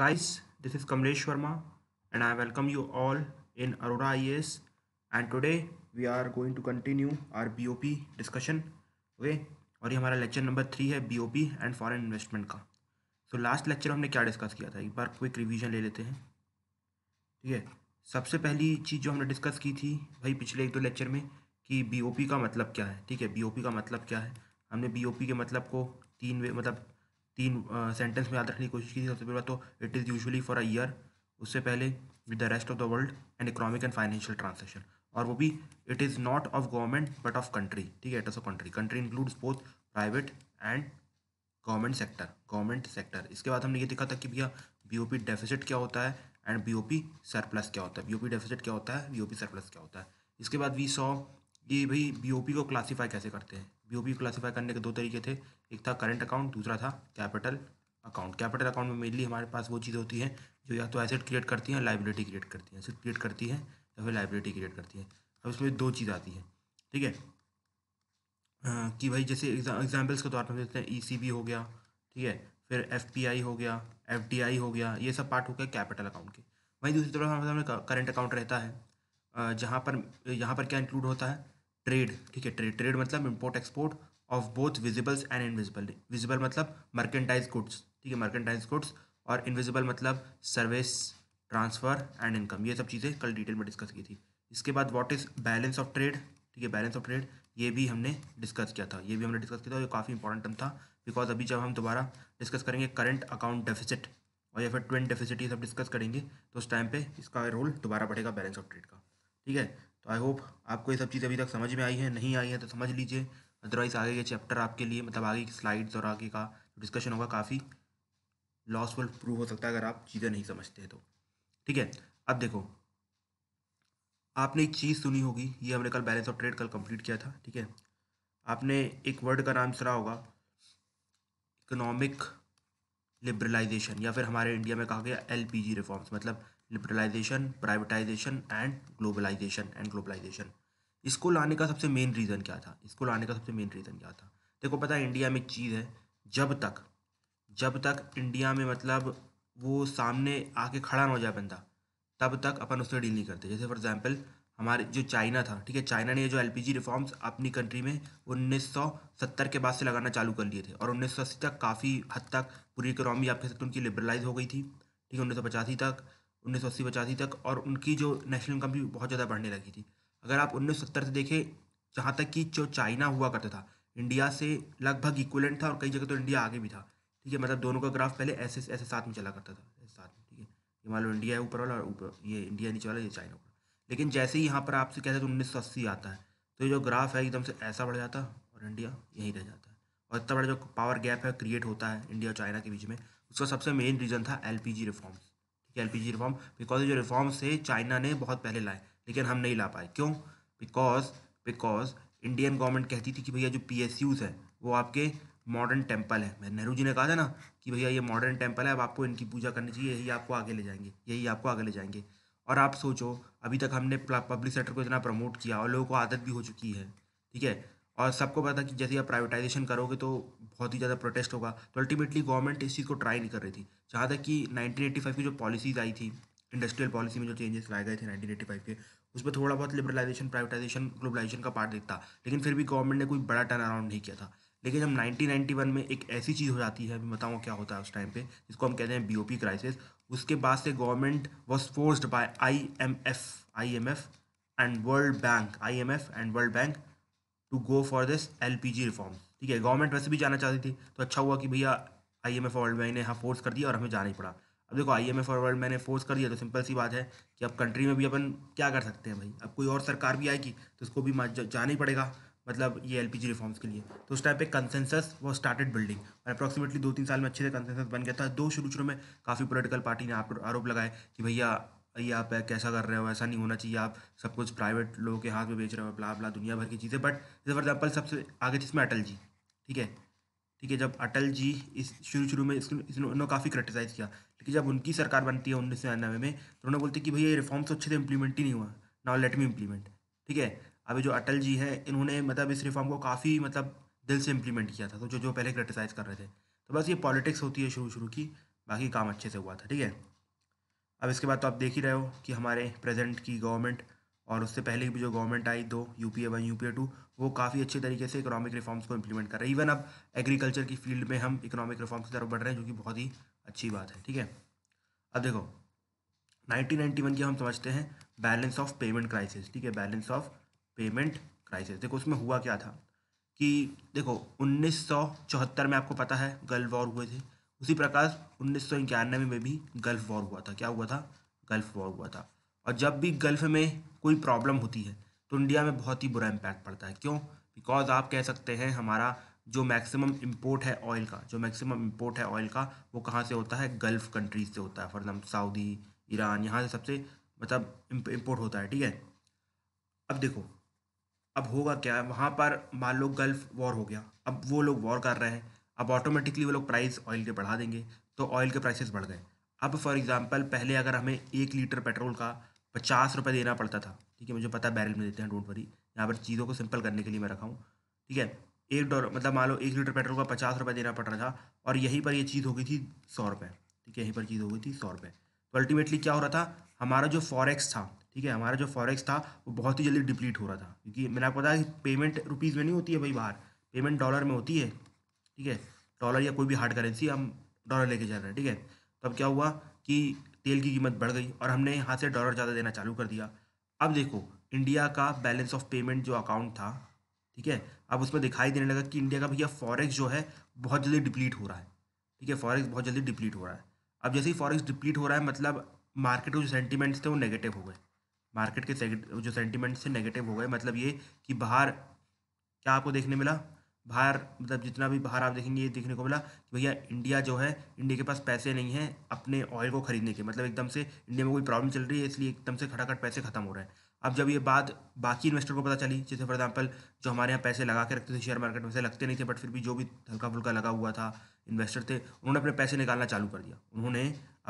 guys this is kamlesh sharma and i welcome you all in aurora ias and today we are going to continue our bop discussion okay और ये हमारा lecture number three है BOP and foreign investment का so last lecture हमने क्या discuss किया था एक बार क्विक रिवीजन ले लेते हैं ठीक है सबसे पहली चीज़ जो हमने डिस्कस की थी भाई पिछले एक दो लेक्चर में कि बीओपी का मतलब क्या है ठीक है बीओपी का मतलब क्या है हमने बीओपी के मतलब को तीन वे मतलब तीन सेंटेंस में याद रखने की कोशिश की सबसे पहले तो it is usually for a year उससे पहले with the rest of the world and economic and financial transaction और वो भी it is not of government but of country ठीक है it is a country country includes both private and government sector government sector इसके बाद हमने ये देखा था कि भैया बीओपी डेफिसिट क्या होता है एंड बीओपी सरप्लस क्या होता है बीओपी डेफिसिट क्या होता है बीओपी सरप्लस क्या होता है इसके बाद वी सॉ कि भाई बीओपी को क्लासीफाई कैसे करते हैं बी क्लासीफाई करने के दो तरीके थे एक था करंट अकाउंट दूसरा था कैपिटल अकाउंट कैपिटल अकाउंट में मेनली हमारे पास वो चीज़ होती है जो या तो एसेट क्रिएट करती हैं लाइबिलिटी क्रिएट करती हैं एसेट क्रिएट करती है या फिर लाइबिलिटी क्रिएट करती है अब इसमें दो चीज़ आती है ठीक है कि भाई जैसे एग्जाम्पल्स के तौर पर देखते हैं ई e हो गया ठीक है फिर एफ हो गया एफ हो गया ये सब पार्ट हो गया कैपिटल अकाउंट के वहीं दूसरी तरफ हमारे सामने करंट अकाउंट रहता है जहाँ पर यहाँ पर क्या इंक्लूड होता है ट्रेड ठीक है ट्रेड ट्रेड मतलब import export of both visibles and invisible visible मतलब मर्केंटाइज गुड्स ठीक है मर्केंटाइज गुड्स और इनविजिबल मतलब सर्विस ट्रांसफ़र एंड इनकम ये सब चीज़ें कल डिटेल में डिस्कस की थी इसके बाद what is balance of trade ठीक है बैलेंस ऑफ ट्रेड ये भी हमने डिस्कस किया था ये भी हमने डिस्कस किया था ये काफ़ी इंपॉर्टेंट टर्म था बिकॉज अभी जब हम दोबारा डिस्कस करेंगे करंट अकाउंट डेफिसिट और या फिर ट्वेंट डेफिसिट ये सब डिस्कस करेंगे तो उस टाइम पे इसका रोल दोबारा बढ़ेगा बैलेंस ऑफ ट्रेड का ठीक है तो आई होप आपको ये सब चीज़ अभी तक समझ में आई है नहीं आई है तो समझ लीजिए अदरवाइज़ आगे के चैप्टर आपके लिए मतलब आगे की स्लाइड्स और आगे का डिस्कशन होगा काफ़ी लॉसफुल प्रूव हो सकता है अगर आप चीज़ें नहीं समझते तो ठीक है अब देखो आपने एक चीज़ सुनी होगी ये हमने कल बैलेंस ऑफ ट्रेड कल कंप्लीट किया था ठीक है आपने एक वर्ड का नाम सुना होगा इकोनॉमिक लिबरलाइजेशन या फिर हमारे इंडिया में कहा गया एल रिफॉर्म्स मतलब liberalisation privatisation and globalisation and globalisation इसको लाने का सबसे मेन रीज़न क्या था इसको लाने का सबसे मेन रीज़न क्या था देखो पता है इंडिया में एक चीज़ है जब तक जब तक इंडिया में मतलब वो सामने आके खड़ा ना हो जाए बंदा तब तक अपन उससे डील नहीं करते जैसे फॉर एग्जाम्पल हमारे जो चाइना था ठीक है चाइना ने जो एलपीजी रिफॉर्म्स अपनी कंट्री में 1970 के बाद से लगाना चालू कर लिए थे और अस्सी तक काफ़ी हद तक पूरी इकोनॉमी आपके सकते उनकी लिबरलाइज हो गई थी ठीक है उन्नीस तक उन्नीस सौ अस्सी पचासी तक और उनकी जो नेशनल इनकम भी बहुत ज़्यादा बढ़ने लगी थी अगर आप उन्नीस सत्तर से देखें जहाँ तक कि जो चाइना हुआ करता था इंडिया से लगभग इक्वलेंट था और कई जगह तो इंडिया आगे भी था ठीक है मतलब दोनों का ग्राफ पहले ऐसे ऐसे साथ में चला करता था ऐसे साथ में ठीक है ये मान लो इंडिया है ऊपर वाला और ऊपर ये इंडिया नीचे वाला ये चाइना ऊपर लेकिन जैसे ही यहाँ पर आपसे कहते तो उन्नीस सौ अस्सी आता है तो ये जो ग्राफ है एकदम से ऐसा बढ़ जाता और इंडिया यहीं रह जाता है और इतना बड़ा जो पावर गैप है क्रिएट होता है इंडिया और चाइना के बीच में उसका सबसे मेन रीज़न था एल रिफॉर्म्स कि एल रिफॉर्म बिकॉज जो रिफॉर्म्स थे चाइना ने बहुत पहले लाए लेकिन हम नहीं ला पाए क्यों बिकॉज बिकॉज इंडियन गवर्नमेंट कहती थी कि भैया जो पी हैं वो आपके मॉडर्न टेम्पल है मैं नेहरू जी ने कहा था ना कि भैया ये मॉडर्न टेम्पल है अब आपको इनकी पूजा करनी चाहिए यही आपको आगे ले जाएंगे यही आपको आगे ले जाएंगे और आप सोचो अभी तक हमने पब्लिक सेक्टर को इतना प्रमोट किया और लोगों को आदत भी हो चुकी है ठीक है और सबको पता कि जैसे आप प्राइवेटाइजेशन करोगे तो बहुत ही ज़्यादा प्रोटेस्ट होगा तो अल्टीमेटली गवर्नमेंट इस चीज़ को ट्राई नहीं कर रही थी जहाँ तक कि 1985 की जो पॉलिसीज़ आई थी इंडस्ट्रियल पॉलिसी में जो चेंजेस लाए गए थे 1985 के उसमें थोड़ा बहुत लिबरलाइजेशन प्राइवेटाइजेशन ग्लोबलाइजेशन का पार्ट दिखता लेकिन फिर भी गवर्नमेंट ने कोई बड़ा टर्न अराउंड नहीं किया था लेकिन जब 1991 में एक ऐसी चीज़ हो जाती है अभी बताऊँ क्या होता है उस टाइम पे जिसको हम कहते हैं बीओपी क्राइसिस उसके बाद से government was forced by IMF IMF and World Bank IMF and World Bank to go for this L reform ठीक है गवर्नमेंट वैसे भी जाना चाहती थी तो अच्छा हुआ कि भैया I M F World Bank ने यहाँ फोर्स कर दिया और हमें जाना ही पड़ा अब देखो I M F World Bank ने फोर्स कर दिया तो सिंपल सी बात है कि अब कंट्री में भी अपन क्या कर सकते हैं भाई अब कोई और सरकार भी आएगी तो उसको भी जाना ही पड़ेगा मतलब ये एल रिफॉर्म्स के लिए तो उस टाइम पे कंसेंसस वो स्टार्टेड बिल्डिंग और अप्रॉक्सीमेटली दो तीन साल में अच्छे से कंसेंसस बन गया था दो शुरू शुरू में काफ़ी पोलिटिकल पार्टी ने आरोप लगाए कि भैया ये आप कैसा कर रहे हो ऐसा नहीं होना चाहिए आप सब कुछ प्राइवेट लोगों के हाथ में बेच रहे हो बला बला दुनिया भर की चीज़ें बट जैसे फॉर एग्जाम्पल सबसे आगे थी इसमें अटल जी ठीक है ठीक है जब अटल जी इस शुरू शुरू में इस उन्होंने काफ़ी क्रिटिसाइज़ किया लेकिन जब उनकी सरकार बनती है उन्नीस सौ निन्यानवे में तो उन्होंने बोलते कि भैया ये रिफॉर्म्स तो अच्छे से इम्प्लीमेंट ही नहीं हुआ नाउ लेट मी इम्प्लीमेंट ठीक है अभी जो अटल जी हैं इन्होंने मतलब इस रिफॉर्म को काफ़ी मतलब दिल से इम्प्लीमेंट किया था तो जो जो पहले क्रिटिसाइज़ कर रहे थे तो बस ये पॉलिटिक्स होती है शुरू शुरू की बाकी काम अच्छे से हुआ था ठीक है अब इसके बाद तो आप देख ही रहे हो कि हमारे प्रेजेंट की गवर्नमेंट और उससे पहले भी जो गवर्नमेंट आई दो U P A one U P A two वो काफ़ी अच्छे तरीके से इकोनॉमिक रिफॉर्म्स को इम्प्लीमेंट कर रहे हैं इवन अब एग्रीकल्चर की फील्ड में हम इकोनॉमिक रिफॉर्म्स की तरफ बढ़ रहे हैं जो कि बहुत ही अच्छी बात है ठीक है अब देखो 1991 की हम समझते हैं बैलेंस ऑफ पेमेंट क्राइसिस ठीक है बैलेंस ऑफ पेमेंट क्राइसिस देखो उसमें हुआ क्या था कि देखो चौहत्तर में आपको पता है गल्फ वॉर हुए थे उसी प्रकार उन्नीस में भी गल्फ वॉर हुआ था क्या हुआ था गल्फ वॉर हुआ था और जब भी गल्फ में कोई प्रॉब्लम होती है तो इंडिया में बहुत ही बुरा इम्पैक्ट पड़ता है क्यों बिकॉज आप कह सकते हैं हमारा जो मैक्सिमम इम्पोर्ट है ऑयल का जो मैक्सिमम इम्पोर्ट है ऑयल का वो कहाँ से होता है गल्फ़ कंट्रीज से होता है फॉर एग्जाम्पल सऊदी ईरान यहाँ से सबसे मतलब इम्पोर्ट होता है ठीक है अब देखो अब होगा क्या वहाँ पर मान लो गल्फ़ वॉर हो गया अब वो लोग वॉर कर रहे हैं अब ऑटोमेटिकली वो लोग प्राइस ऑयल के बढ़ा देंगे तो ऑयल के प्राइसेस बढ़ गए अब फॉर एग्जांपल पहले अगर हमें एक लीटर पेट्रोल का पचास रुपये देना पड़ता था ठीक है मुझे पता है बैरल में देते हैं डोंट वरी यहाँ पर चीज़ों को सिंपल करने के लिए मैं रखा हूँ ठीक है एक डॉलर मतलब मान लो एक लीटर पेट्रोल का पचास रुपये देना पड़ रहा था और यहीं पर ये यह चीज़ हो गई थी सौ रुपये ठीक है यहीं पर चीज़ हो गई थी सौ रुपये तो अल्टीमेटली क्या हो रहा था हमारा जो फॉरेक्स था ठीक है हमारा जो फॉरेक्स था वो बहुत ही जल्दी डिप्लीट हो रहा था क्योंकि मैंने आपको है पेमेंट रुपीज़ में नहीं होती है भाई बाहर पेमेंट डॉलर में होती है ठीक है डॉलर या कोई भी हार्ड करेंसी हम डॉलर लेके जा रहे हैं ठीक है तो अब क्या हुआ कि तेल की कीमत बढ़ गई और हमने यहाँ से डॉलर ज़्यादा देना चालू कर दिया अब देखो इंडिया का बैलेंस ऑफ पेमेंट जो अकाउंट था ठीक है अब उसमें दिखाई देने लगा कि इंडिया का भैया फॉरेक्स जो है बहुत जल्दी डिप्लीट हो रहा है ठीक है फॉरेक्स बहुत जल्दी डिप्लीट हो रहा है अब जैसे ही फॉरेक्स डिप्लीट हो रहा है मतलब मार्केट के जो सेंटीमेंट्स थे वो नेगेटिव हो गए मार्केट के जो सेंटीमेंट्स थे नेगेटिव हो गए मतलब ये कि बाहर क्या आपको देखने मिला बाहर मतलब जितना भी बाहर आप देखेंगे ये देखने को मिला कि भैया इंडिया जो है इंडिया के पास पैसे नहीं हैं अपने ऑयल को खरीदने के मतलब एकदम से इंडिया में कोई प्रॉब्लम चल रही है इसलिए एकदम से खटाखट पैसे खत्म हो रहे हैं अब जब ये बात बाकी इन्वेस्टर को पता चली जैसे फॉर एग्जाम्पल जो हमारे यहाँ पैसे लगा के रखते थे शेयर मार्केट में से लगते नहीं थे बट फिर भी जो भी हल्का फुल्का लगा हुआ था इन्वेस्टर थे उन्होंने अपने पैसे निकालना चालू कर दिया उन्होंने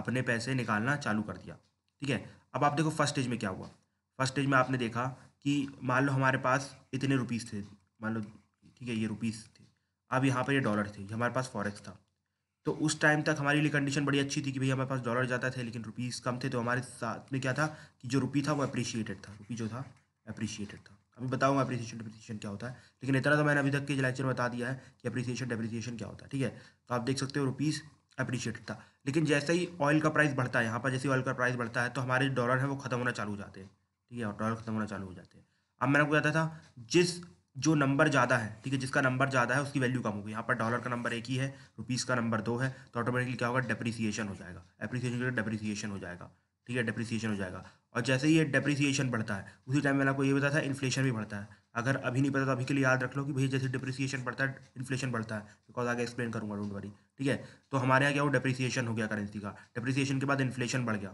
अपने पैसे निकालना चालू कर दिया ठीक है अब आप देखो फर्स्ट स्टेज में क्या हुआ फर्स्ट स्टेज में आपने देखा कि मान लो हमारे पास इतने रुपीज़ थे मान लो ठीक है ये रुपीज़ थे अब यहाँ पर ये डॉलर थे हमारे पास फॉरेक्स था तो उस टाइम तक हमारे लिए कंडीशन बड़ी अच्छी थी कि भाई हमारे पास डॉलर जाता थे लेकिन रुपीज़ कम थे तो हमारे साथ में क्या था कि जो रुपी था वो अप्रिशिएटेड था रुपी जो था अप्रिशिएटेड था अभी बताऊँगा अप्रिसिएशन डिप्रिसिएशन क्या होता है लेकिन इतना तो मैंने अभी तक के लेक्चर में बता दिया है कि अप्रिसिएशन डिप्रिसिएशन क्या होता है ठीक है तो आप देख सकते हो रुपीज़ अप्रिशिएटेड था लेकिन जैसे ही ऑयल का प्राइस बढ़ता है यहाँ पर जैसे ऑयल का प्राइस बढ़ता है तो हमारे डॉलर है वो खत्म होना चालू हो जाते हैं ठीक है डॉलर खत्म होना चालू हो जाते हैं अब मैंने आपको कहता था जिस जो नंबर ज़्यादा है ठीक है जिसका नंबर ज़्यादा है उसकी वैल्यू कम होगी यहाँ पर डॉलर का नंबर एक ही है रुपीज़ का नंबर दो है तो ऑटोमेटिकली क्या होगा डेप्रिसिएशन हो जाएगा एप्रिसिएशन के डेप्रिसिएशन हो जाएगा ठीक है डेप्रिसिएशन हो जाएगा और जैसे ही ये डेप्रिसिएशन बढ़ता है उसी टाइम मैंने आपको ये बताया था इन्फ्लेशन भी बढ़ता है अगर अभी नहीं पता तो अभी के लिए याद रख लो कि भैया जैसे डिप्रिसिएशन बढ़ता है इन्फ्लेशन बढ़ता है बिकॉज आगे एक्सप्लेन करूँगा डोंट वरी ठीक है तो हमारे यहाँ क्या हो डेप्रिसिएशन हो गया करेंसी का डेप्रिसिएशन के बाद इन्फ्लेशन बढ़ गया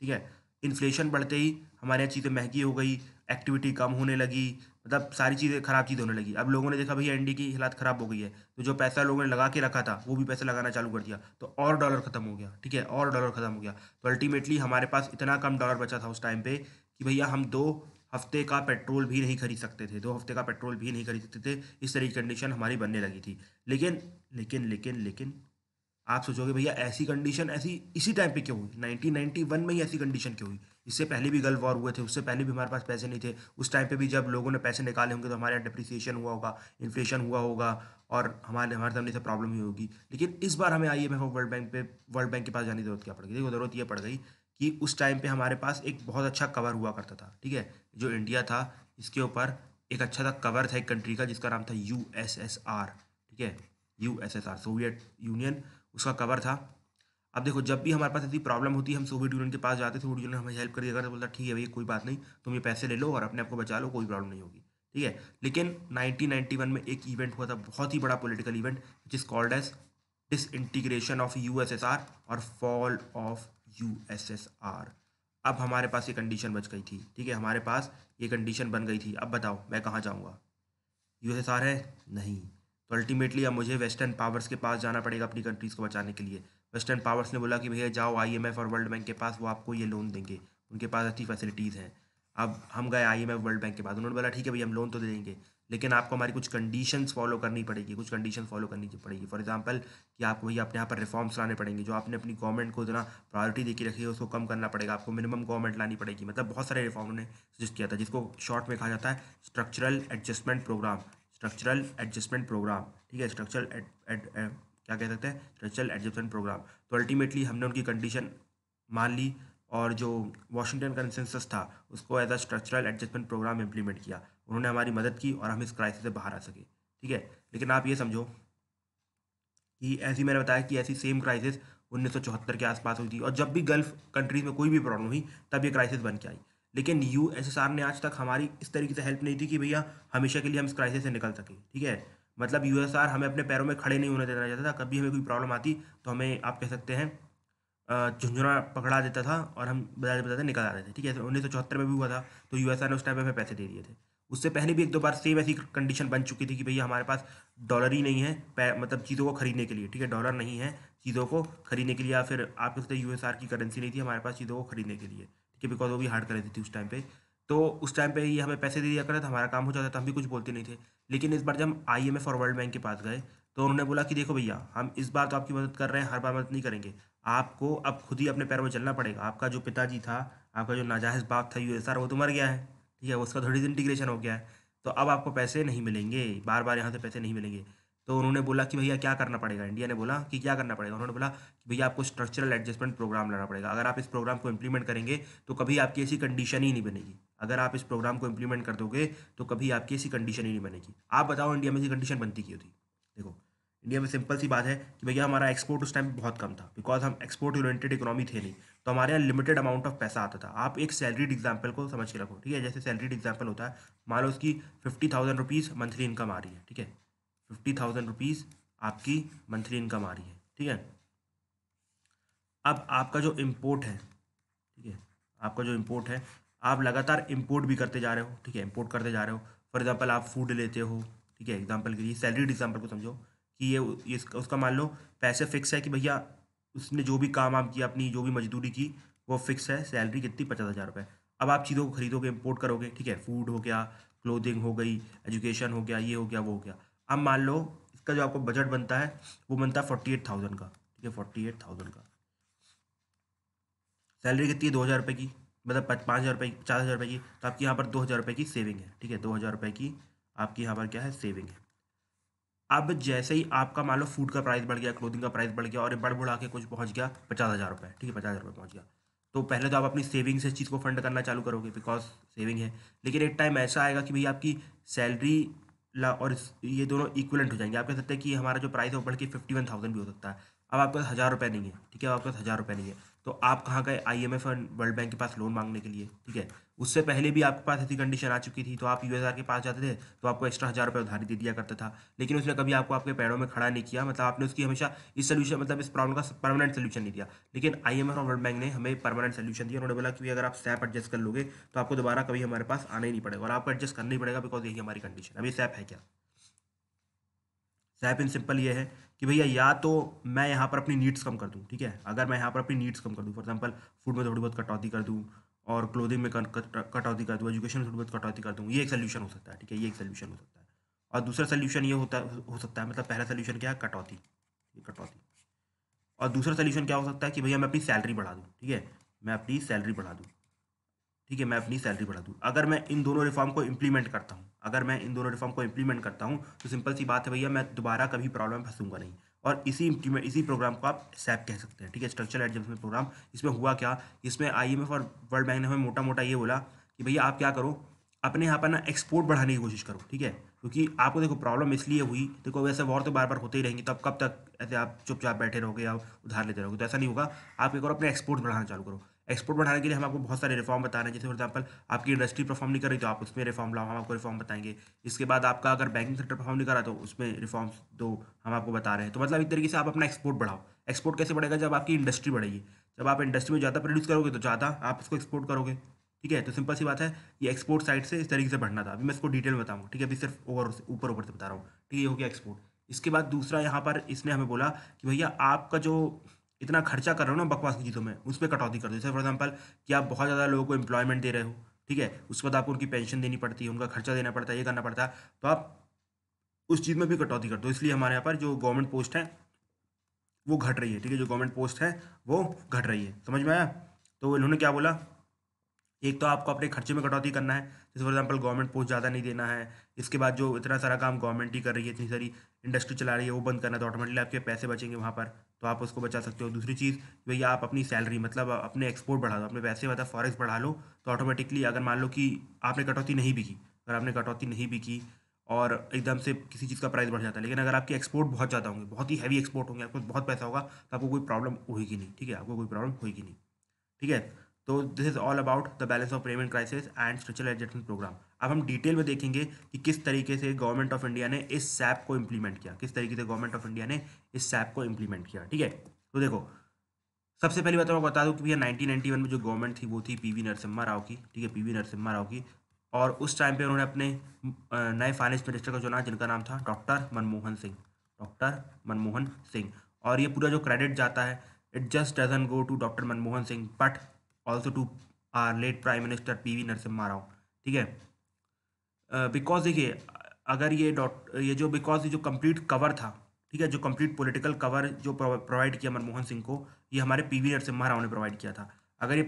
ठीक है इन्फ्लेशन बढ़ते ही हमारे यहाँ चीज़ें महंगी हो गई एक्टिविटी कम होने लगी मतलब सारी चीज़ें खराब चीज़ होने लगी अब लोगों ने देखा भैया एनडी की हालत खराब हो गई है तो जो पैसा लोगों ने लगा के रखा था वो भी पैसा लगाना चालू कर दिया तो और डॉलर खत्म हो गया ठीक है और डॉलर खत्म हो गया तो अल्टीमेटली हमारे पास इतना कम डॉलर बचा था उस टाइम पे कि भैया हम दो हफ्ते का पेट्रोल भी नहीं खरीद सकते थे दो हफ्ते का पेट्रोल भी नहीं खरीद सकते थे इस तरह की कंडीशन हमारी बनने लगी थी लेकिन लेकिन लेकिन लेकिन आप सोचोगे भैया ऐसी कंडीशन ऐसी इसी टाइम पे क्यों हुई 1991 में ही ऐसी कंडीशन क्यों हुई इससे पहले भी गल्फ वॉर हुए थे उससे पहले भी हमारे पास पैसे नहीं थे उस टाइम पे भी जब लोगों ने पैसे निकाले होंगे तो हमारे यहाँ डिप्रिसिएशन हुआ होगा इन्फ्लेशन हुआ होगा और हमारे हमारे सामने से प्रॉब्लम ही होगी लेकिन इस बार हमें I M F World Bank पे वर्ल्ड बैंक के पास जाने की जरूरत क्या पड़ गई देखो जरूरत ये पड़ गई कि उस टाइम पर हमारे पास एक बहुत अच्छा कवर हुआ करता था ठीक है जो इंडिया था इसके ऊपर एक अच्छा सा कवर था एक कंट्री का जिसका नाम था यू ठीक है यू सोवियत यूनियन उसका कवर था अब देखो जब भी हमारे पास ऐसी प्रॉब्लम होती है हम सोवियत यूनियन के पास जाते थे यूनियन हमें हेल्प कर दिया बोलता ठीक है भैया कोई बात नहीं तुम ये पैसे ले लो और अपने आप को बचा लो कोई प्रॉब्लम नहीं होगी ठीक है लेकिन 1991 में एक इवेंट हुआ था बहुत ही बड़ा political event which is called as integration of R और फॉल ऑफ आर अब हमारे पास ये कंडीशन बच गई थी ठीक है हमारे पास ये कंडीशन बन गई थी अब बताओ मैं कहाँ जाऊँगा आर है नहीं तो अल्टीमेटली अब मुझे वेस्टर्न पावर्स के पास जाना पड़ेगा अपनी कंट्रीज़ को बचाने के लिए वेस्टर्न पावर्स ने बोला कि भैया जाओ आईएमएफ और वर्ल्ड बैंक के पास वो आपको ये लोन देंगे उनके पास अच्छी फैसिलिटीज़ हैं अब हम गए आईएमएफ वर्ल्ड बैंक के पास उन्होंने बोला ठीक है भैया हम लोन तो दे देंगे लेकिन आपको हमारी कुछ कंडीशंस फॉलो करनी पड़ेगी कुछ कंडीशन फॉलो करनी पड़ेगी फॉर एग्जांपल कि आपको भैया अपने यहाँ पर रिफॉर्म्स लाने पड़ेंगे जो आपने अपनी गवर्नमेंट को जितना प्रायोरिटी देखी रखी है उसको कम करना पड़ेगा आपको मिनिमम गवर्नमेंट लानी पड़ेगी मतलब बहुत सारे रिफॉर्म उन्होंने सजेस्ट किया था जिसको शॉर्ट में कहा जाता है structural adjustment programme structural adjustment programme ठीक है स्ट्रक्चरल क्या कह सकते हैं रचल एडजन प्रोग्राम तो अल्टीमेटली हमने उनकी कंडीशन मान ली और जो वाशिंगटन कंसेंसस था उसको as a structural adjustment programme implement किया उन्होंने हमारी मदद की और हम इस क्राइसिस से बाहर आ सके ठीक है लेकिन आप ये समझो कि ऐसी मैंने बताया कि ऐसी सेम क्राइसिस उन्नीस के आसपास हुई थी और जब भी गल्फ कंट्रीज में कोई भी प्रॉब्लम हुई तब ये क्राइसिस बन के आई लेकिन यू ने आज तक हमारी इस तरीके से हेल्प नहीं थी कि भैया हमेशा के लिए हम इस क्राइसिस से निकल सकें ठीक है मतलब यू हमें अपने पैरों में खड़े नहीं होने देना चाहता था कभी हमें कोई प्रॉब्लम आती तो हमें आप कह सकते हैं झुंझुना पकड़ा देता था और हम बताते बताते निकल आते थे ठीक है तो उन्नीस सौ चौहत्तर में भी हुआ था तो यू ने उस टाइम पर हमें पैसे दे दिए थे उससे पहले भी एक दो बार सेम ऐसी कंडीशन बन चुकी थी कि भैया हमारे पास डॉलर ही नहीं है मतलब चीज़ों को खरीदने के लिए ठीक है डॉलर नहीं है चीज़ों को खरीदने के लिए या फिर आप सकते यू की करेंसी नहीं थी हमारे पास चीज़ों को खरीदने के लिए ठीक है बिकॉज वो भी हार्ड करेंसी थी उस टाइम पर तो उस टाइम पर ये हमें पैसे दे दिया करता था हमारा काम हो जाता था हम भी कुछ बोलते नहीं थे लेकिन इस बार जब आई एम और वर्ल्ड बैंक के पास गए तो उन्होंने बोला कि देखो भैया हम इस बार तो आपकी मदद कर रहे हैं हर बार मदद नहीं करेंगे आपको अब खुद ही अपने पैरों में चलना पड़ेगा आपका जो पिताजी था आपका जो नाजायज़ बाप था यूएसआर वो तो मर गया है ठीक है उसका थोड़ी इंटीग्रेशन हो गया है तो अब आपको पैसे नहीं मिलेंगे बार बार यहाँ से पैसे नहीं मिलेंगे तो उन्होंने बोला कि भैया क्या करना पड़ेगा इंडिया ने बोला कि क्या करना पड़ेगा उन्होंने बोला कि भैया आपको स्ट्रक्चरल एडजस्टमेंट प्रोग्राम लाना पड़ेगा अगर आप इस प्रोग्राम को इम्प्लीमेंट करेंगे तो कभी आपकी ऐसी कंडीशन ही नहीं बनेगी अगर आप इस प्रोग्राम को इम्प्लीमेंट कर दोगे तो कभी आपकी ऐसी कंडीशन ही नहीं बनेगी आप बताओ इंडिया में ऐसी कंडीशन बनती क्यों थी देखो इंडिया में सिंपल सी बात है कि भैया हमारा एक्सपोर्ट उस टाइम बहुत कम था बिकॉज हम एक्सपोर्ट ओरिएंटेड इकोनॉमी थे नहीं तो हमारे यहाँ लिमिटेड अमाउंट ऑफ पैसा आता था आप एक सैलरीड एग्जाम्पल को समझ के रखो ठीक है जैसे सैलरीड एग्जाम्पल होता है मान लो उसकी fifty thousand rupees monthly income आ रही है ठीक है फिफ्टी थाउजेंड रुपीज़ आपकी मंथली इनकम आ रही है ठीक है अब आपका जो इम्पोर्ट है ठीक है आपका जो इम्पोर्ट है आप लगातार इम्पोर्ट भी करते जा रहे हो ठीक है इम्पोर्ट करते जा रहे हो फॉर एग्जाम्पल आप फूड लेते हो ठीक है एग्जाम्पल के लिए सैलरीड एग्जाम्पल को समझो कि ये, इसका उसका मान लो पैसे फिक्स है कि भैया उसने जो भी काम आप किया अपनी जो भी मजदूरी की वो फिक्स है सैलरी कितनी पचास हज़ार रुपये अब आप चीज़ों को खरीदोगे इम्पोर्ट करोगे ठीक है फूड हो गया क्लोथिंग हो गई एजुकेशन हो गया ये हो गया वो हो गया अब मान लो इसका जो आपको बजट बनता है वो बनता है फोर्टी एट थाउजेंड का ठीक है फोर्टी एट थाउजेंड का सैलरी कितनी है दो हज़ार रुपये की मतलब पाँच हज़ार रुपये की पचास हज़ार रुपये की तो आपकी यहाँ पर दो हज़ार रुपये की सेविंग है ठीक है दो हज़ार रुपये की आपकी यहाँ पर क्या है सेविंग है अब जैसे ही आपका मान लो फूड का प्राइस बढ़ गया क्लोथिंग का प्राइस बढ़ गया और बढ़ बढ़ा के कुछ पहुँच गया पचास हज़ार रुपये ठीक है पचास हज़ार रुपये पहुँच गया तो पहले तो आप अपनी सेविंग से चीज़ को फंड करना चालू करोगे बिकॉज सेविंग है लेकिन एक टाइम ऐसा आएगा कि भाई आपकी सैलरी ला और ये दोनों इक्वलेंट हो जाएंगे आप कह सकते हैं कि हमारा जो प्राइस है वो बढ़ के फिफ्टी वन थाउजेंड भी हो सकता है अब आपके पास हज़ार रुपये नहीं है ठीक है आपके पास हज़ार रुपये नहीं है तो आप कहाँ गए आई एम एफ और वर्ल्ड बैंक के पास लोन मांगने के लिए ठीक है उससे पहले भी आपके पास ऐसी कंडीशन आ चुकी थी तो आप यूएसआर के पास जाते थे तो आपको एक्स्ट्रा हज़ार रुपये उधारी दे दिया करता था लेकिन उसने कभी आपको आपके पैरों में खड़ा नहीं किया मतलब आपने उसकी हमेशा इस सोल्यूशन मतलब इस प्रॉब्लम का परमानेंट सोल्यूशन नहीं दिया लेकिन आई एम और वर्ल्ड बैंक ने हमें परमानेंट सोल्यूशन दिया उन्होंने बोला कि अगर आप सैप एडजस्ट कर लोगे तो आपको दोबारा कभी हमारे पास आना ही नहीं पड़ेगा और आपको एडजस्ट करना ही पड़ेगा बिकॉज यही हमारी कंडीशन अभी सैप है क्या सैप इन सिंपल ये है कि भैया या तो मैं यहाँ पर अपनी नीड्स कम कर दूँ ठीक है अगर मैं यहाँ पर अपनी नीड्स कम कर दूँ फॉर एग्जाम्पल फूड में थोड़ी बहुत कटौती कर दूँ और क्लोथिंग में कटौती कर दूँ एजुकेशन में थोड़ी बहुत कटौती कर दूँ ये एक सोल्यूशन हो सकता है ठीक है ये एक सोल्यूशन हो सकता है और दूसरा सोल्यूशन ये होता हो सकता है मतलब पहला सोल्यूशन क्या है कटौती कटौती और दूसरा सोल्यूशन क्या हो सकता है कि भैया मैं अपनी सैलरी बढ़ा दूँ ठीक है मैं अपनी सैलरी बढ़ा दूँ ठीक है मैं अपनी सैलरी बढ़ा दूँ अगर मैं इन दोनों रिफॉर्म को इम्प्लीमेंट करता हूँ अगर मैं इन दोनों रिफॉर्म को इम्प्लीमेंट करता हूँ तो सिंपल सी बात है भैया मैं दोबारा कभी प्रॉब्लम में फंसूंगा नहीं और इसी इम्प्लीमेंट इसी प्रोग्राम को आप सैप कह सकते हैं ठीक है स्ट्रक्चर एडजस्टमेंट प्रोग्राम इसमें हुआ क्या इसमें आई और वर्ल्ड बैंक ने हमें मोटा मोटा ये बोला कि भैया आप क्या करो अपने यहाँ पर ना एक्सपोर्ट बढ़ाने की कोशिश करो ठीक है क्योंकि आपको देखो प्रॉब्लम इसलिए हुई देखो वैसे वॉर तो बार बार होते ही रहेंगे तो कब तक ऐसे आप चुपचाप बैठे रहोगे या उधार लेते रहोगे तो ऐसा नहीं होगा आप क्या करो अपने एक्सपोर्ट बढ़ाना चालू करो एक्सपोर्ट बढ़ाने के लिए हम आपको बहुत सारे रिफॉर्म बता रहे हैं जैसे फॉर एग्जाम्पल आपकी इंडस्ट्री परफॉर्म नहीं कर रही तो आप उसमें रिफॉर्म लाओ हम आपको रिफॉर्म बताएंगे इसके बाद आपका अगर बैंकिंग सेक्टर परफॉर्म नहीं कर रहा तो उसमें रिफॉर्म्स दो हम आपको बता रहे हैं तो मतलब एक तरीके से आप अपना एक्सपोर्ट बढ़ाओ एक्सपोर्ट कैसे बढ़ेगा जब आपकी इंडस्ट्री बढ़ेगी जब आप इंडस्ट्री में ज़्यादा प्रोड्यूस करोगे तो ज़्यादा आप उसको एक्सपोर्ट करोगे ठीक है तो सिंपल सी बात है ये एक्सपोर्ट साइड से इस तरीके से बढ़ना था अभी मैं इसको डिटेल बताऊँ ठीक है अभी सिर्फ ओवर ऊपर ऊपर से बता रहा हूँ ठीक है ये हो गया एक्सपोर्ट इसके बाद दूसरा यहाँ पर इसने हमें बोला कि भैया आपका जो इतना खर्चा कर रहे हो ना बकवास की चीज़ों में उस पर कटौती कर दो जैसे फॉर एग्जाम्पल कि आप बहुत ज़्यादा लोगों को एम्प्लॉयमेंट दे रहे हो ठीक है उसके बाद आपको उनकी पेंशन देनी पड़ती है उनका खर्चा देना पड़ता है ये करना पड़ता है तो आप उस चीज़ में भी कटौती कर दो इसलिए हमारे यहाँ पर जो गवर्नमेंट पोस्ट है वो घट रही है ठीक है जो गवर्नमेंट पोस्ट है वो घट रही है समझ में आया तो इन्होंने क्या बोला एक तो आपको अपने खर्चे में कटौती करना है जैसे फॉर एग्जाम्पल गवर्नमेंट पोस्ट ज़्यादा नहीं देना है इसके बाद जो इतना सारा काम गवर्नमेंट ही कर रही है इतनी सारी इंडस्ट्री चला रही है वो बंद करना है तो ऑटोमेटिकली आपके पैसे बचेंगे वहाँ पर तो आप उसको बचा सकते हो दूसरी चीज़ भैया आप अपनी सैलरी मतलब अपने एक्सपोर्ट बढ़ा दो अपने पैसे मतलब फॉरेक्स बढ़ा लो तो ऑटोमेटिकली अगर मान लो कि आपने कटौती नहीं भी की अगर आपने कटौती नहीं भी की और एकदम से किसी चीज़ का प्राइस बढ़ जाता है लेकिन अगर आपके एक्सपोर्ट बहुत ज़्यादा होंगे बहुत ही हैवी एक्सपोर्ट होंगे आपको बहुत पैसा होगा तो आपको कोई प्रॉब्लम होगी नहीं ठीक है आपको कोई प्रॉब्लम होगी नहीं ठीक है तो this is all about the balance of payment crisis and structural adjustment programme अब हम डिटेल में देखेंगे कि किस तरीके से गवर्नमेंट ऑफ इंडिया ने इस सैप को इम्प्लीमेंट किया किस तरीके से गवर्नमेंट ऑफ इंडिया ने इस सैप को इम्प्लीमेंट किया ठीक है तो देखो सबसे पहली बात तो मैं बता दूं कि भैया 1991 में जो गवर्नमेंट थी वो थी पीवी नरसिम्हा राव की ठीक है पीवी नरसिम्हा राव की और उस टाइम पे उन्होंने अपने नए फाइनेंस मिनिस्टर को चुना जिनका नाम था डॉक्टर मनमोहन सिंह डॉक्टर मनमोहन सिंह और ये पूरा जो क्रेडिट जाता है it just doesn't go to doctor Manmohan Singh but also to our late prime minister P V Narasimha Rao ठीक है बिकॉज uh, देखिए अगर ये डॉट ये जो बिकॉज जो कंप्लीट कवर था ठीक है जो कंप्लीट पॉलिटिकल कवर जो प्रोवाइड किया मनमोहन सिंह को ये हमारे पी वी नरसिम्हा राव ने प्रोवाइड किया था अगर ये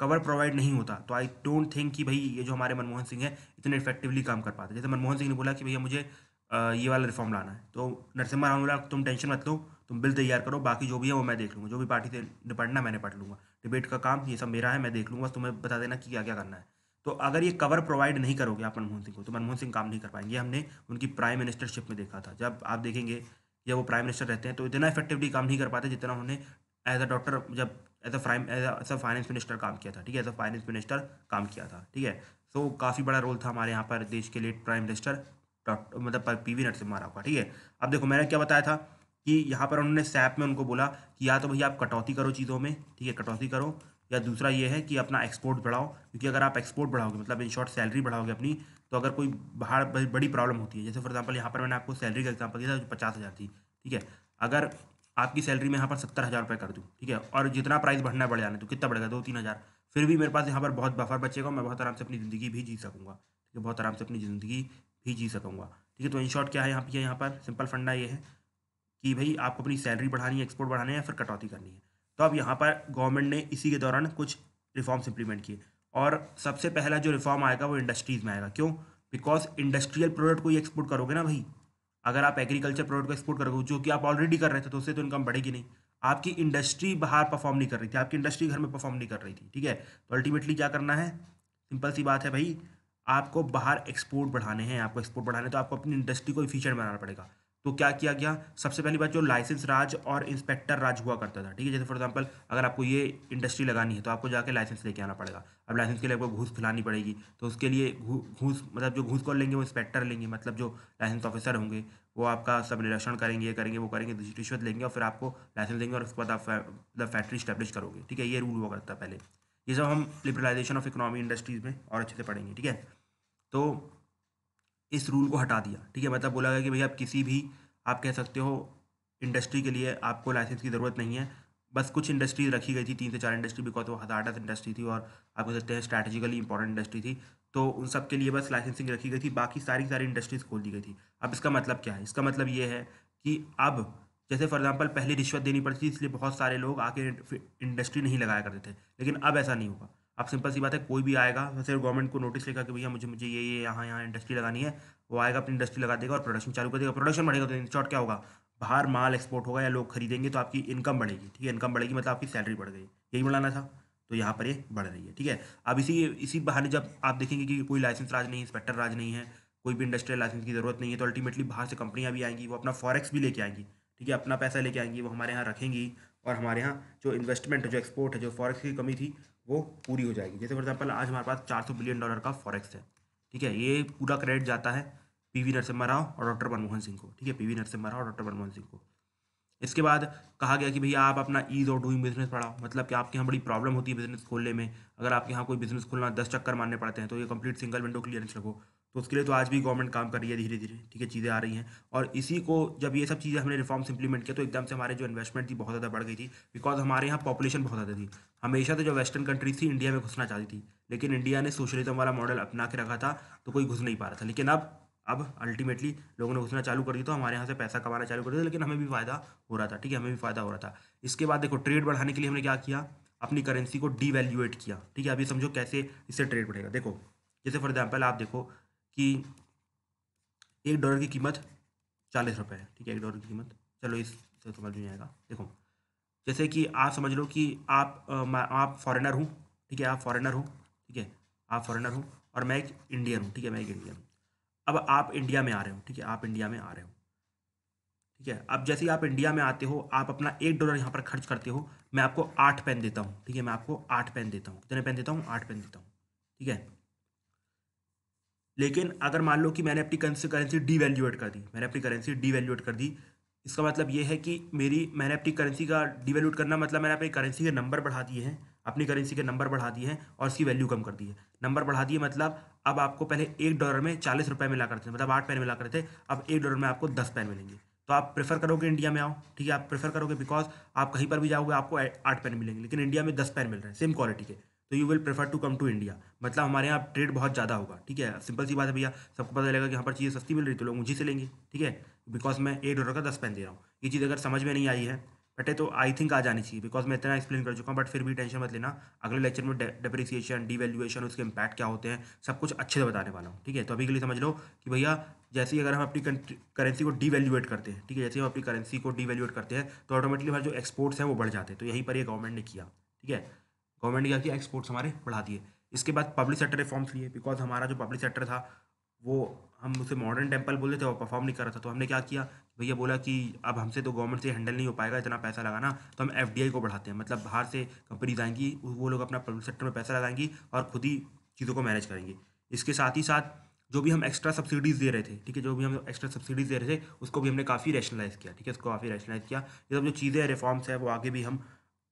कवर प्रोवाइड नहीं होता तो आई डोंट थिंक कि भाई ये जो हमारे मनमोहन सिंह है इतने इफेक्टिवली काम कर पाते जैसे मनमोहन सिंह ने बोला कि भैया मुझे uh, ये वाला रिफॉर्म लाना है तो नरसिम्हा राव ने बोला तुम टेंशन मत लो तुम बिल तैयार करो बाकी जो भी है वो मैं देख लूँगा जो भी पार्टी से निपटना मैंने पढ़ लूँगा डिबेट का काम ये सब मेरा है मैं देख लूँगा तुम्हें बता देना कि क्या क्या करना है तो अगर ये कवर प्रोवाइड नहीं करोगे आप मनमोहन सिंह को तो मनमोहन सिंह काम नहीं कर पाएंगे हमने उनकी प्राइम मिनिस्टरशिप में देखा था जब आप देखेंगे जब वो प्राइम मिनिस्टर रहते हैं तो इतना इफेक्टिवली काम नहीं कर पाते जितना उन्होंने एज अ डॉक्टर जब as a prime as a finance minister काम किया था ठीक है एज अ फाइनेंस मिनिस्टर काम किया था ठीक है सो काफ़ी बड़ा रोल था हमारे यहाँ पर देश के लेट प्राइम मिनिस्टर डॉक्टर मतलब पी वी नरसिम्हा राव का ठीक है अब देखो मैंने क्या बताया था कि यहाँ पर उन्होंने सैप में उनको बोला कि या तो भैया आप कटौती करो चीज़ों में ठीक है कटौती करो या दूसरा ये है कि अपना एक्सपोर्ट बढ़ाओ क्योंकि अगर आप एक्सपोर्ट बढ़ाओगे मतलब इन शॉर्ट सैलरी बढ़ाओगे अपनी तो अगर कोई बाहर बड़ी प्रॉब्लम होती है जैसे फॉर एग्जाम्पल यहाँ पर मैंने आपको सैलरी का एग्जाम्पल दिया था जो पचास हज़ार थी ठीक है अगर आपकी सैलरी में यहाँ पर सत्तर हज़ार रुपये कर दूँ ठीक है और जितना प्राइस बढ़ना बढ़ जाना तो कितना बढ़ेगा दो तीन हज़ार फिर भी मेरे पास यहाँ पर बहुत बफर बचेगा मैं बहुत आराम से अपनी ज़िंदगी भी जी सकूँगा ठीक है बहुत आराम से अपनी ज़िंदगी भी जी सकूँगा ठीक है तो इन शॉर्ट क्या है यहाँ पे यहाँ पर सिंपल फंडा ये है कि भाई आपको अपनी सैलरी बढ़ानी है एक्सपोर्ट बढ़ाना है या फिर कटौती करनी है तो अब यहाँ पर गवर्नमेंट ने इसी के दौरान कुछ रिफॉर्म्स इंप्लीमेंट किए और सबसे पहला जो रिफॉर्म आएगा वो इंडस्ट्रीज़ में आएगा क्यों बिकॉज इंडस्ट्रियल प्रोडक्ट को ही एक्सपोर्ट करोगे ना भाई अगर आप एग्रीकल्चर प्रोडक्ट को एक्सपोर्ट करोगे जो कि आप ऑलरेडी कर रहे थे तो उससे तो इनकम बढ़ेगी नहीं आपकी इंडस्ट्री बाहर परफॉर्म नहीं कर रही थी आपकी इंडस्ट्री घर में परफॉर्म नहीं कर रही थी ठीक है तो अल्टीमेटली क्या करना है सिंपल सी बात है भाई आपको बाहर एक्सपोर्ट बढ़ाने हैं आपको एक्सपोर्ट बढ़ाने तो आपको अपनी इंडस्ट्री को इफिशियंट बनाना पड़ेगा तो क्या किया गया सबसे पहली बात जो लाइसेंस राज और इंस्पेक्टर राज हुआ करता था ठीक है जैसे फॉर एग्जांपल अगर आपको ये इंडस्ट्री लगानी है तो आपको जाके लाइसेंस लेके आना पड़ेगा अब लाइसेंस के लिए आपको घूस खिलानी पड़ेगी तो उसके लिए घूस मतलब जो घूस कौन लेंगे वो इंस्पेक्टर लेंगे मतलब जो लाइसेंस ऑफिसर होंगे वो आपका सब निरीक्षण करेंगे ये करेंगे वो करेंगे रिश्वत लेंगे और फिर आपको लाइसेंस देंगे और उसके बाद आप फैक्ट्री स्टैब्लिश मतलब करोगे ठीक है ये रूल हुआ करता पहले ये सब हम लिबरलाइजेशन ऑफ इकोनॉमी इंडस्ट्रीज में और अच्छे से पढ़ेंगे ठीक है तो इस रूल को हटा दिया ठीक है मतलब बोला गया कि भाई आप किसी भी आप कह सकते हो इंडस्ट्री के लिए आपको लाइसेंस की ज़रूरत नहीं है बस कुछ इंडस्ट्रीज रखी गई थी तीन से चार इंडस्ट्री बिकॉज वो हजारडस इंडस्ट्री थी और आप कह सकते हैं स्ट्रेटेजिकली इंपॉर्टेंट इंडस्ट्री थी तो उन सब के लिए बस लाइसेंसिंग रखी गई थी बाकी सारी सारी इंडस्ट्रीज़ खोल दी गई थी अब इसका मतलब क्या है इसका मतलब ये है कि अब जैसे फॉर एग्जाम्पल पहले रिश्वत देनी पड़ती थी इसलिए बहुत सारे लोग आके इंडस्ट्री नहीं लगाया करते थे लेकिन अब ऐसा नहीं होगा आप सिंपल सी बात है कोई भी आएगा वैसे गवर्नमेंट को नोटिस लेगा कि भैया मुझे मुझे ये ये यहाँ यहाँ इंडस्ट्री लगानी है वो आएगा अपनी इंडस्ट्री लगा देगा और प्रोडक्शन चालू कर देगा प्रोडक्शन बढ़ेगा तो इन शॉर्ट क्या होगा बाहर माल एक्सपोर्ट होगा या लोग खरीदेंगे तो आपकी इनकम बढ़ेगी ठीक है इनकम बढ़ेगी मतलब आपकी सैलरी बढ़ गई यही बढ़ाना था तो यहाँ पर ये बढ़ रही है ठीक है अब इसी इसी बहाने जब आप देखेंगे कि कोई लाइसेंस राज नहीं इंस्पेक्टर राज नहीं है कोई भी इंडस्ट्रियल लाइसेंस की ज़रूरत नहीं है तो अल्टीमेटली बाहर से कंपनियाँ भी आएंगी वो अपना फॉरेक्स भी लेके आएंगी ठीक है अपना पैसा लेके आएंगी वो हमारे यहाँ रखेंगी और हमारे यहाँ जो इन्वेस्टमेंट है जो एक्सपोर्ट है जो फॉरेक्स की कमी थी वो पूरी हो जाएगी जैसे फॉर एग्जाम्पल आज हमारे पास चार सौ बिलियन डॉलर का फॉरेक्स है ठीक है ये पूरा क्रेडिट जाता है पी वी नरसिम्हा राव और डॉक्टर मनमोहन सिंह को ठीक है पी वी नरसिम्हा राव और डॉक्टर मनमोहन सिंह को इसके बाद कहा गया कि भैया आप अपना ईज और डूइंग बिजनेस पढ़ाओ मतलब कि आपके यहाँ बड़ी प्रॉब्लम होती है बिजनेस खोलने में अगर आपके यहाँ कोई बिजनेस खोलना दस चक्कर मारने पड़ते हैं तो ये कंप्लीट सिंगल विंडो क्लियरेंस लगो तो उसके लिए तो आज भी गवर्नमेंट काम कर रही है धीरे धीरे ठीक है चीज़ें आ रही हैं और इसी को जब ये सब चीज़ें हमने रिफॉर्म्स इंप्लीमेंट किया तो एकदम से हमारे जो इन्वेस्टमेंट थी बहुत ज़्यादा बढ़ गई थी बिकॉज हमारे यहाँ पॉपुलेशन बहुत ज़्यादा थी हमेशा तो जो वेस्टर्न कंट्रीज थी इंडिया में घुसना चाहती थी लेकिन इंडिया ने सोशलिज्म वाला मॉडल अपना के रखा था तो कोई घुस नहीं पा रहा था लेकिन अब अब अल्टीमेटली लोगों ने घुसना चालू कर दिया तो हमारे यहाँ से पैसा कमाना चालू कर दिया लेकिन हमें भी फ़ायदा हो रहा था ठीक है हमें भी फ़ायदा हो रहा था इसके बाद देखो ट्रेड बढ़ाने के लिए हमने क्या किया अपनी करेंसी को डीवैल्यूएट किया ठीक है अभी समझो कैसे इससे ट्रेड बढ़ेगा देखो जैसे फॉर एग्जाम्पल आप देखो कि एक डॉलर की कीमत चालीस रुपये है ठीक है एक डॉलर की कीमत चलो इससे समझ में आएगा देखो जैसे कि आप समझ लो कि आप आ, आप फॉरेनर हूँ ठीक है आप फॉरेनर हो ठीक है आप फॉरेनर हो और मैं एक इंडियन हूँ ठीक है मैं एक इंडियन हूँ अब आप इंडिया में आ रहे हो ठीक है आप इंडिया में आ रहे हो ठीक है अब जैसे ही आप इंडिया में आते हो आप अपना एक डॉलर यहाँ पर खर्च करते हो मैं आपको आठ पेन देता हूँ ठीक है मैं आपको आठ पेन देता हूँ कितने पेन देता हूँ आठ पेन देता हूँ ठीक है लेकिन अगर मान लो कि मैंने अपनी करेंसी वैल्यूएट कर दी मैंने अपनी करेंसी डीवैल्यूएट कर दी इसका मतलब ये है कि मेरी मैंने अपनी करेंसी का डिवेल्यूट करना मतलब मैंने अपनी करेंसी के नंबर बढ़ा दिए हैं अपनी करेंसी के नंबर बढ़ा दिए हैं और उसकी वैल्यू कम कर दी है नंबर बढ़ा दिए मतलब अब आपको पहले एक डॉलर में चालीस रुपये मिला करते थे मतलब आठ पैन मिला करते थे अब एक डॉलर में आपको दस पेन मिलेंगे तो आप प्रेफर करोगे इंडिया में आओ ठीक है आप प्रेफर करोगे बिकॉज आप कहीं पर भी जाओगे आपको आठ पेन मिलेंगे लेकिन इंडिया में दस पेन मिल रहे हैं सेम क्वालिटी के तो you will prefer to come to India मतलब हमारे यहाँ ट्रेड बहुत ज़्यादा होगा ठीक है सिंपल सी बात है भैया सबको पता चलेगा कि यहाँ पर चीज़ें सस्ती मिल रही तो लोग मुझे से लेंगे ठीक है बिकॉज मैं एक डॉलर का दस पेन दे रहा हूँ ये चीज़ अगर समझ में नहीं आई है बटे तो आई थिंक आ जानी चाहिए बिकॉज मैं इतना एक्सप्लेन कर चुका हूँ बट फिर भी टेंशन मत लेना अगले लेक्चर में डिप्रिसिएशन डीवैल्यूएशन उसके इम्पैक्ट क्या होते हैं सब कुछ अच्छे से बताने वाला हूँ ठीक है तो अभी के लिए समझ लो कि भैया जैसे ही अगर हम अपनी करेंसी को डीवैल्यूएट करते हैं ठीक है जैसे हम अपनी करेंसी को डीवैल्यूएट करते हैं तो ऑटोमेटिकली हमारे जो एक्सपोर्ट्स हैं वो बढ़ जाते हैं तो यहीं पर ये गवर्नमेंट ने किया ठीक है गवर्नमेंट ने क्या किया एक्सपोर्ट्स हमारे बढ़ा दिए इसके बाद पब्लिक सेक्टर रिफॉर्म्स लिए बिकॉज हमारा जो पब्लिक सेक्टर था वो हम उसे मॉडर्न टेम्पल बोले थे वो परफॉर्म नहीं कर रहा था तो हमने क्या किया भैया बोला कि अब हमसे तो गवर्नमेंट से हैंडल नहीं हो पाएगा इतना पैसा लगाना तो हम एफ को बढ़ाते हैं मतलब बाहर से कंपनीज आएंगी वो लोग अपना पब्लिक सेक्टर में पैसा लगाएंगी और खुद ही चीज़ों को मैनेज करेंगी इसके साथ ही साथ जो भी हम एक्स्ट्रा सब्सिडीज़ दे रहे थे ठीक है जो भी हम एक्स्ट्रा सब्सिडीज़ दे रहे थे उसको भी हमने काफ़ी रैशनलाइज किया ठीक है उसको काफ़ी रैशनलाइज किया ये सब जो चीज़ें रिफॉर्म्स है वो आगे भी हम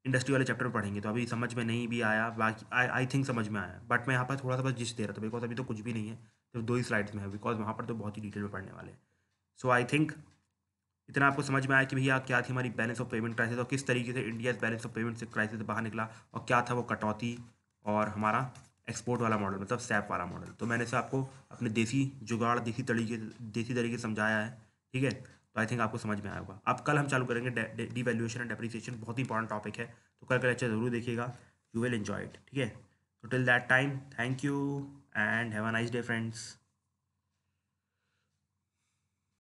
इंडस्ट्री वाले चैप्टर पढ़ेंगे तो अभी समझ में नहीं भी आया बाकी आई थिंक समझ में आया बट मैं यहाँ पर थोड़ा सा बस जिस्ट दे रहा था बिकॉज अभी तो कुछ भी नहीं है सिर्फ तो दो ही स्लाइड्स में है बिकॉज वहाँ पर तो बहुत ही डिटेल में पढ़ने वाले सो आई थिंक इतना आपको समझ में आया कि भैया क्या थी हमारी बैलेंस ऑफ पेमेंट क्राइसिस और किस तरीके से इंडिया बैलेंस ऑफ पेमेंट से क्राइसिस से बाहर निकला और क्या था वो कटौती और हमारा एक्सपोर्ट वाला मॉडल मतलब सैप वाला मॉडल तो मैंने से आपको अपने देसी जुगाड़ देसी तरीके देसी तरीके समझाया है ठीक है तो आई थिंक आपको समझ में आएगा अब कल हम चालू करेंगे डी वैल्यूएशन एंड डेप्रिसिएशन बहुत ही इंपॉर्टेंट टॉपिक है तो कल का लेक्चर जरूर देखिएगा यू विल एंजॉय इट ठीक है तो till that time thank you and have a nice day friends